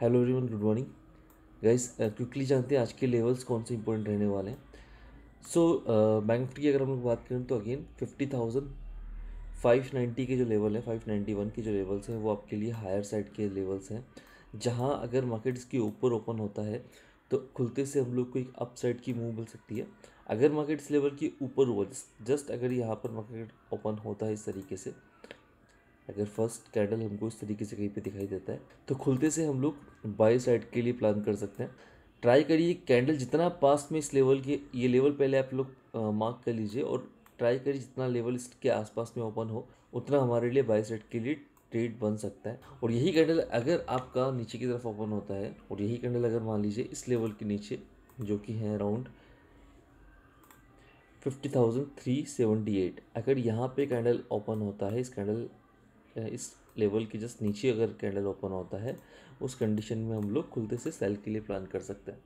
hello everyone good morning guys quickly जानते हैं आज के लेवल्स कौन से इंपॉर्टेंट रहने वाले हैं सो बैंक निफ्टी की अगर हम लोग बात करें तो again fifty thousand five ninety के जो लेवल है फाइव नाइन्टी वन के जो लेवल्स हैं वो आपके लिए हायर साइड के लेवल्स हैं जहाँ अगर मार्केट इसके ऊपर ओपन होता है तो खुलते से हम लोग को एक अप साइड की मूव मिल सकती है अगर मार्केट इस लेवल के ऊपर हुआ जस्ट अगर यहाँ पर मार्केट ओपन होता है इस तरीके से अगर फर्स्ट कैंडल हमको इस तरीके से कहीं पे दिखाई देता है तो खुलते से हम लोग बाई साइड के लिए प्लान कर सकते हैं ट्राई करिए कैंडल जितना पास में इस लेवल के ये लेवल पहले आप लोग मार्क कर लीजिए और ट्राई करिए जितना लेवल इसके आसपास में ओपन हो उतना हमारे लिए बाई साइड के लिए ट्रेड बन सकता है और यही कैंडल अगर आपका नीचे की तरफ ओपन होता है और यही कैंडल अगर मान लीजिए इस लेवल के नीचे जो कि है around fifty thousand three seventy eight अगर यहाँ पे कैंडल ओपन होता है इस कैंडल इस लेवल के जस्ट नीचे अगर कैंडल ओपन होता है उस कंडीशन में हम लोग खुलते से सेल के लिए प्लान कर सकते हैं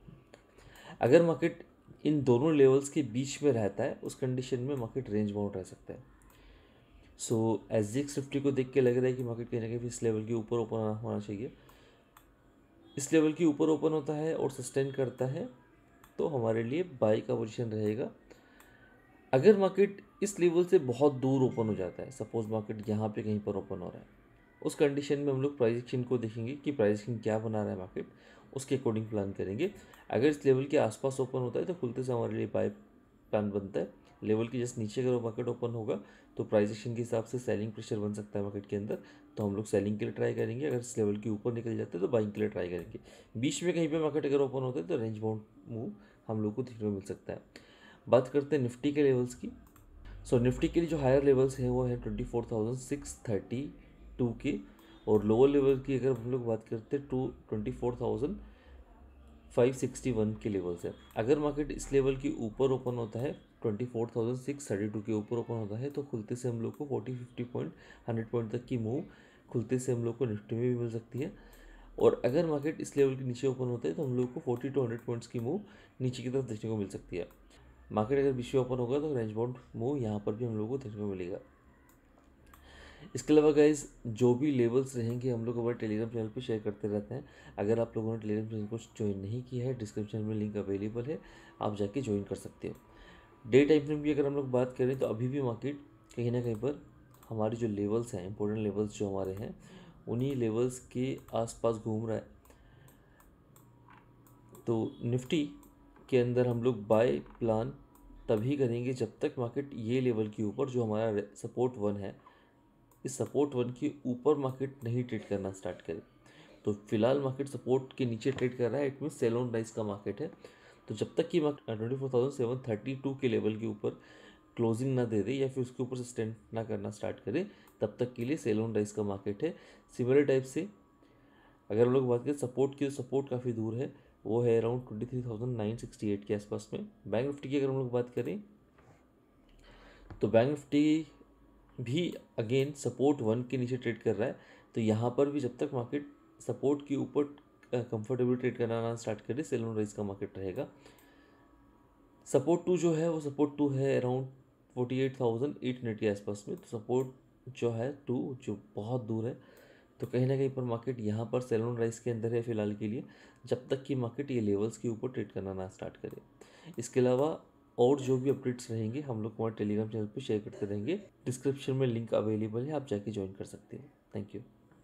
अगर मार्केट इन दोनों लेवल्स के बीच में रहता है उस कंडीशन में मार्केट रेंज बाउंड रह सकता है so S G X fifty को देख के लग रहा है कि मार्केट कहीं ना कहीं इस लेवल के ऊपर ओपन होना चाहिए इस लेवल के ऊपर ओपन होता है और सस्टेन करता है तो हमारे लिए बाई का पोजिशन रहेगा अगर मार्केट इस लेवल से बहुत दूर ओपन हो जाता है सपोज मार्केट यहाँ पे कहीं पर ओपन हो रहा है उस कंडीशन में हम लोग प्राइज एक्शन को देखेंगे कि प्राइज एक्शन क्या बना रहा है मार्केट उसके अकॉर्डिंग प्लान करेंगे अगर इस लेवल के आसपास ओपन होता है तो खुलते से हमारे लिए बाय प्लान बनता है लेवल के जस्ट नीचे अगर मार्केट ओपन होगा तो प्राइज एक्शन के हिसाब से सेलिंग प्रेशर बन सकता है मार्केट के अंदर तो हम लोग सेलिंग के लिए ट्राई करेंगे अगर इस लेवल के ऊपर निकल जाते हैं तो बाइंग के लिए ट्राई करेंगे बीच में कहीं पर मार्केट अगर ओपन होता है तो रेंज बाउंड मूव हम लोग को देखने को मिल सकता है बात करते हैं निफ्टी के लेवल्स की सो so, निफ्टी के लिए जो हायर लेवल्स हैं वो है twenty four thousand six thirty two की और लोअर लेवल की अगर हम लोग बात करते हैं two twenty four thousand five sixty one के लेवल्स है अगर मार्केट इस लेवल के ऊपर ओपन होता है twenty four thousand six thirty two के ऊपर ओपन होता है तो खुलते से हम लोग को forty fifty point hundred point तक की मूव खुलते से हम लोग को निफ्टी में भी मिल सकती है और अगर मार्केट इस लेवल के नीचे ओपन होता है तो हम लोग को फोर्टी टू हंड्रेड पॉइंट्स की मूव नीचे की तरफ देखने को मिल सकती है मार्केट अगर बीच ओपन होगा तो रेंज बाउंड मूव यहाँ पर भी हम लोग को देखने को मिलेगा इसके अलावा गाइज जो भी लेवल्स रहेंगे हम लोग हमारे टेलीग्राम चैनल पे शेयर करते रहते हैं अगर आप लोगों ने टेलीग्राम चैनल को ज्वाइन नहीं किया है डिस्क्रिप्शन में लिंक अवेलेबल है आप जाके ज्वाइन कर सकते हो डे टाइम फ्रेम की अगर हम लोग बात करें तो अभी भी मार्केट कहीं ना कहीं पर हमारे जो लेवल्स हैं इंपॉर्टेंट लेवल्स जो हमारे हैं उन्हीं लेवल्स के आसपास घूम रहा है तो निफ्टी के अंदर हम लोग बाय प्लान तभी करेंगे जब तक मार्केट ये लेवल के ऊपर जो हमारा सपोर्ट वन है इस सपोर्ट वन के ऊपर मार्केट नहीं ट्रेड करना स्टार्ट करे तो फिलहाल मार्केट सपोर्ट के नीचे ट्रेड कर रहा है it mean sell on rise का मार्केट है तो जब तक कि market twenty four thousand seven thirty two के लेवल के ऊपर क्लोजिंग ना दे दे या फिर उसके ऊपर सस्टेंड ना करना स्टार्ट करे तब तक के लिए सेल ऑन राइस का मार्केट है सिमिलर टाइप से अगर हम लोग बात करें सपोर्ट की तो सपोर्ट काफ़ी दूर है वो है around twenty three thousand nine sixty eight के आसपास में बैंक निफ्टी की अगर हम लोग बात करें तो बैंक निफ्टी भी अगेन सपोर्ट वन के नीचे ट्रेड कर रहा है तो यहाँ पर भी जब तक मार्केट सपोर्ट के ऊपर कंफर्टेबल ट्रेड करना स्टार्ट करे सेल ऑन राइज का मार्केट रहेगा सपोर्ट टू जो है वो सपोर्ट टू है around forty eight thousand eight hundred के आसपास में तो सपोर्ट जो है टू जो बहुत दूर है तो कहीं ना कहीं पर मार्केट यहाँ पर सैलून राइस के अंदर है फिलहाल के लिए जब तक कि मार्केट ये लेवल्स के ऊपर ट्रेड करना ना स्टार्ट करे इसके अलावा और जो भी अपडेट्स रहेंगे हम लोग हमारे टेलीग्राम चैनल पर शेयर करते रहेंगे डिस्क्रिप्शन में लिंक अवेलेबल है आप जाके ज्वाइन कर सकते हो थैंक यू